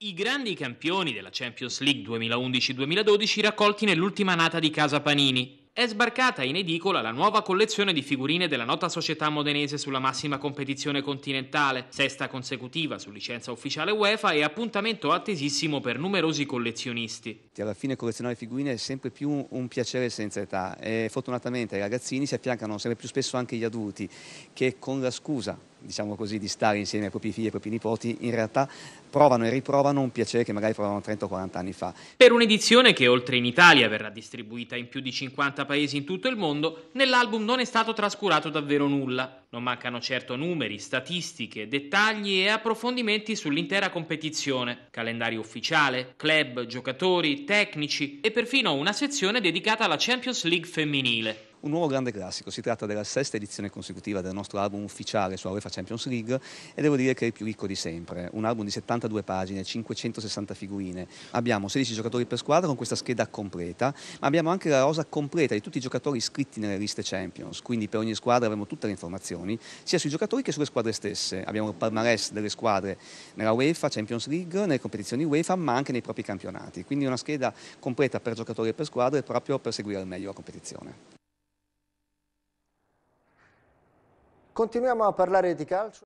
I grandi campioni della Champions League 2011-2012 raccolti nell'ultima nata di Casa Panini. È sbarcata in edicola la nuova collezione di figurine della nota società modenese sulla massima competizione continentale, sesta consecutiva su licenza ufficiale UEFA e appuntamento attesissimo per numerosi collezionisti. Alla fine collezionare figurine è sempre più un piacere senza età e fortunatamente ai ragazzini si affiancano sempre più spesso anche gli adulti che con la scusa diciamo così, di stare insieme ai propri figli e ai propri nipoti, in realtà provano e riprovano un piacere che magari provavano 30 o 40 anni fa. Per un'edizione che oltre in Italia verrà distribuita in più di 50 paesi in tutto il mondo, nell'album non è stato trascurato davvero nulla. Non mancano certo numeri, statistiche, dettagli e approfondimenti sull'intera competizione, calendario ufficiale, club, giocatori, tecnici e perfino una sezione dedicata alla Champions League femminile un nuovo grande classico. Si tratta della sesta edizione consecutiva del nostro album ufficiale su UEFA Champions League e devo dire che è il più ricco di sempre. Un album di 72 pagine, 560 figurine. Abbiamo 16 giocatori per squadra con questa scheda completa, ma abbiamo anche la rosa completa di tutti i giocatori iscritti nelle liste Champions. Quindi per ogni squadra avremo tutte le informazioni, sia sui giocatori che sulle squadre stesse. Abbiamo il palmarès delle squadre nella UEFA, Champions League, nelle competizioni UEFA, ma anche nei propri campionati. Quindi una scheda completa per giocatori e per squadre proprio per seguire al meglio la competizione. Continuiamo a parlare di calcio.